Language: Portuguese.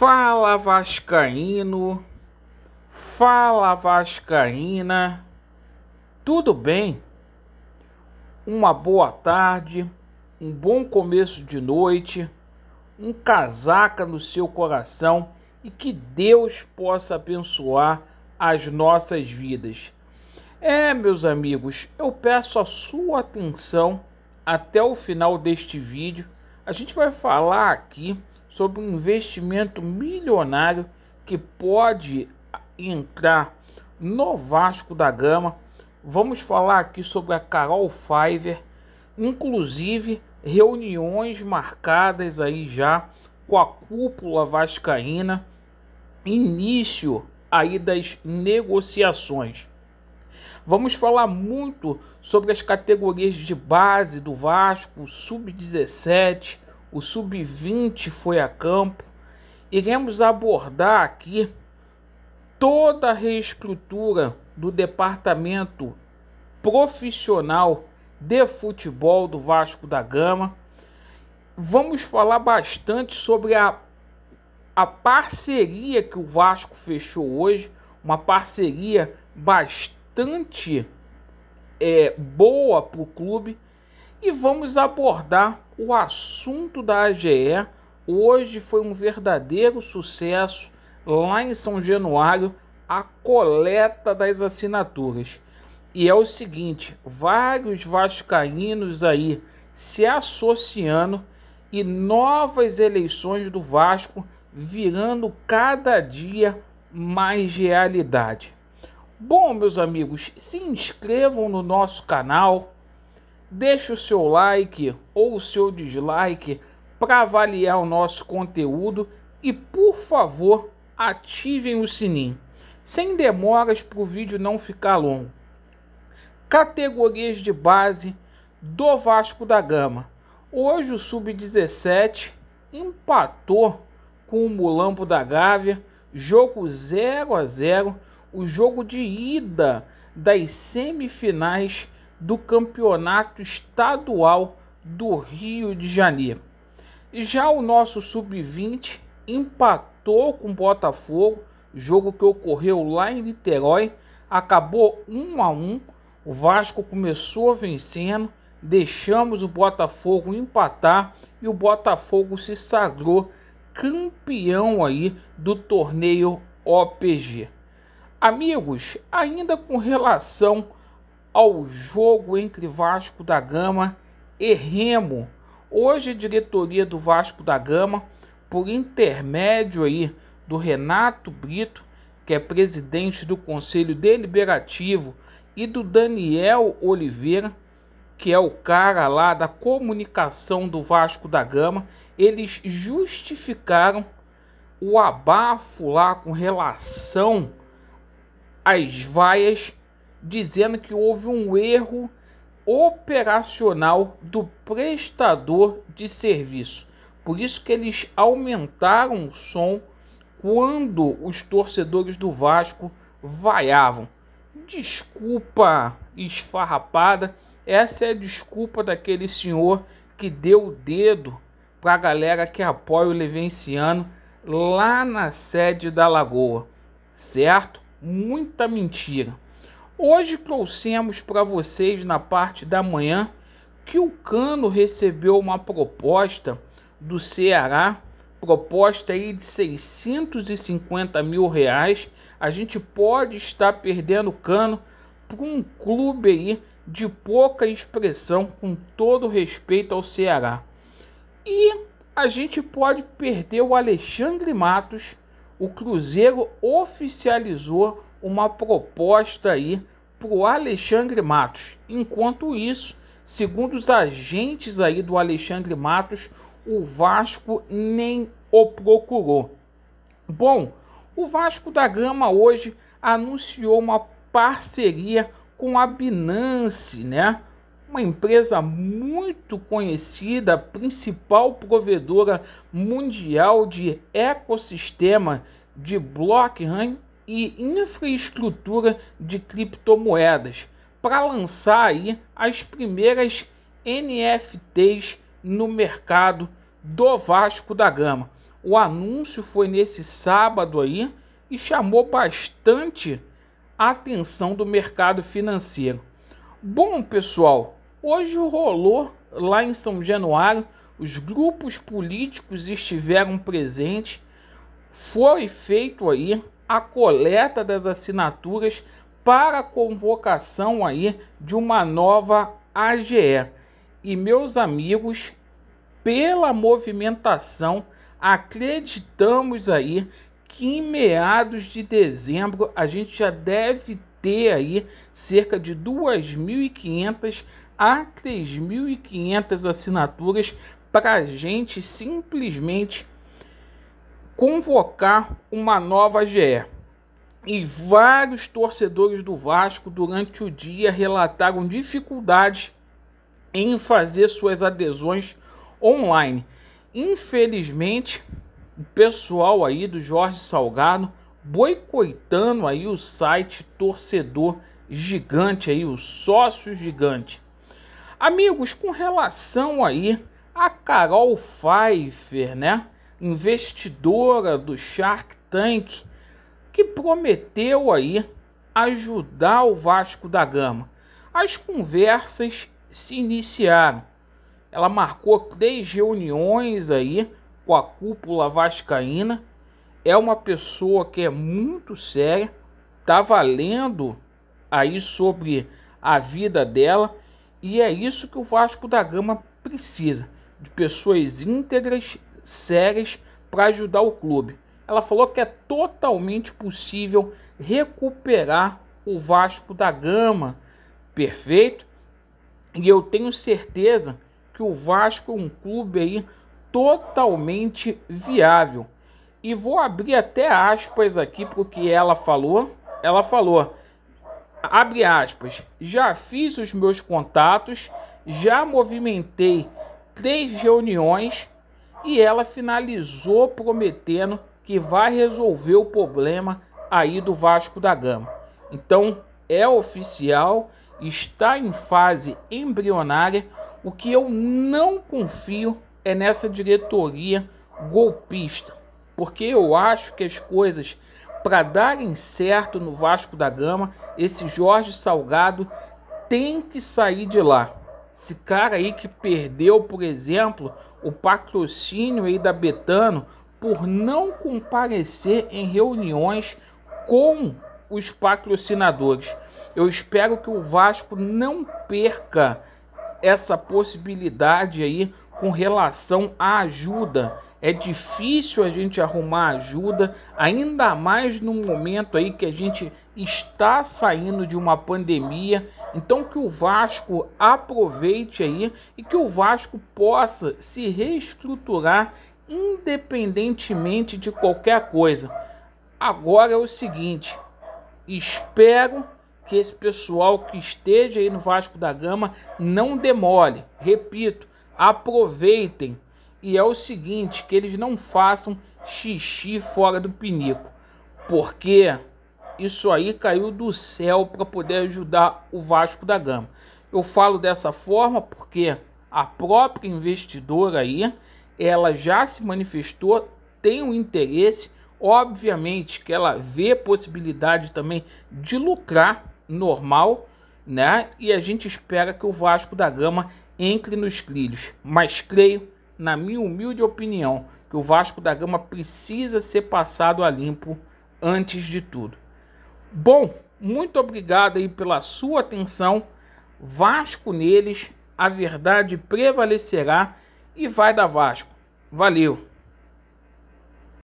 Fala Vascaíno, fala Vascaína, tudo bem? Uma boa tarde, um bom começo de noite, um casaca no seu coração e que Deus possa abençoar as nossas vidas. É, meus amigos, eu peço a sua atenção até o final deste vídeo. A gente vai falar aqui sobre um investimento milionário que pode entrar no Vasco da Gama. Vamos falar aqui sobre a Carol Fiverr, inclusive reuniões marcadas aí já com a cúpula vascaína, início aí das negociações. Vamos falar muito sobre as categorias de base do Vasco, sub-17, o sub-20 foi a campo. Iremos abordar aqui toda a reestrutura do departamento profissional de futebol do Vasco da Gama. Vamos falar bastante sobre a, a parceria que o Vasco fechou hoje, uma parceria bastante é, boa para o clube e vamos abordar o assunto da AGE. Hoje foi um verdadeiro sucesso lá em São Januário a coleta das assinaturas. E é o seguinte, vários vascaínos aí se associando e novas eleições do Vasco virando cada dia mais realidade. Bom, meus amigos, se inscrevam no nosso canal, Deixe o seu like ou o seu dislike para avaliar o nosso conteúdo e, por favor, ativem o sininho, sem demoras para o vídeo não ficar longo. Categorias de base do Vasco da Gama. Hoje o Sub-17 empatou com o Mulambo da Gávea, jogo 0 a 0, o jogo de ida das semifinais do Campeonato Estadual do Rio de Janeiro. E já o nosso sub-20 empatou com o Botafogo, jogo que ocorreu lá em Niterói, acabou 1 a 1. O Vasco começou vencendo, deixamos o Botafogo empatar e o Botafogo se sagrou campeão aí do torneio OPG. Amigos, ainda com relação ao jogo entre Vasco da Gama e Remo. Hoje a diretoria do Vasco da Gama, por intermédio aí do Renato Brito, que é presidente do Conselho Deliberativo, e do Daniel Oliveira, que é o cara lá da comunicação do Vasco da Gama, eles justificaram o abafo lá com relação às vaias dizendo que houve um erro operacional do prestador de serviço. Por isso que eles aumentaram o som quando os torcedores do Vasco vaiavam. Desculpa esfarrapada, essa é a desculpa daquele senhor que deu o dedo para a galera que apoia o Levenciano lá na sede da Lagoa, certo? Muita mentira. Hoje trouxemos para vocês na parte da manhã que o Cano recebeu uma proposta do Ceará, proposta aí de 650 mil reais. A gente pode estar perdendo o Cano para um clube aí de pouca expressão, com todo respeito ao Ceará. E a gente pode perder o Alexandre Matos. O Cruzeiro oficializou uma proposta aí para o Alexandre Matos. Enquanto isso, segundo os agentes aí do Alexandre Matos, o Vasco nem o procurou. Bom, o Vasco da Gama hoje anunciou uma parceria com a Binance, né? Uma empresa muito conhecida, principal provedora mundial de ecossistema de blockchain e infraestrutura de criptomoedas para lançar aí as primeiras NFTs no mercado do Vasco da Gama. O anúncio foi nesse sábado aí e chamou bastante a atenção do mercado financeiro. Bom, pessoal, hoje rolou lá em São Januário, os grupos políticos estiveram presentes, foi feito aí a coleta das assinaturas para a convocação aí de uma nova AGE. E meus amigos, pela movimentação, acreditamos aí que em meados de dezembro a gente já deve ter aí cerca de 2.500 a 3.500 assinaturas para a gente simplesmente convocar uma nova GE. E vários torcedores do Vasco durante o dia relataram dificuldade em fazer suas adesões online. Infelizmente, o pessoal aí do Jorge Salgado boicotando aí o site torcedor gigante aí, o sócio gigante. Amigos, com relação aí a Carol Pfeiffer, né? investidora do Shark Tank, que prometeu aí ajudar o Vasco da Gama. As conversas se iniciaram. Ela marcou três reuniões aí com a cúpula vascaína. É uma pessoa que é muito séria, tá valendo aí sobre a vida dela e é isso que o Vasco da Gama precisa, de pessoas íntegras sérias para ajudar o clube. Ela falou que é totalmente possível recuperar o Vasco da Gama, perfeito? E eu tenho certeza que o Vasco é um clube aí totalmente viável. E vou abrir até aspas aqui para o que ela falou. Ela falou, abre aspas, já fiz os meus contatos, já movimentei três reuniões e ela finalizou prometendo que vai resolver o problema aí do Vasco da Gama. Então é oficial, está em fase embrionária. O que eu não confio é nessa diretoria golpista, porque eu acho que as coisas para darem certo no Vasco da Gama, esse Jorge Salgado tem que sair de lá. Esse cara aí que perdeu, por exemplo, o patrocínio aí da Betano por não comparecer em reuniões com os patrocinadores. Eu espero que o Vasco não perca essa possibilidade aí com relação à ajuda é difícil a gente arrumar ajuda, ainda mais no momento aí que a gente está saindo de uma pandemia. Então que o Vasco aproveite aí e que o Vasco possa se reestruturar independentemente de qualquer coisa. Agora é o seguinte, espero que esse pessoal que esteja aí no Vasco da Gama não demore. Repito, aproveitem e é o seguinte, que eles não façam xixi fora do pinico, porque isso aí caiu do céu para poder ajudar o Vasco da Gama. Eu falo dessa forma porque a própria investidora aí, ela já se manifestou, tem um interesse, obviamente que ela vê possibilidade também de lucrar normal, né? E a gente espera que o Vasco da Gama entre nos trilhos, mas creio na minha humilde opinião, que o Vasco da Gama precisa ser passado a limpo antes de tudo. Bom, muito obrigado aí pela sua atenção. Vasco neles, a verdade prevalecerá e vai da Vasco. Valeu!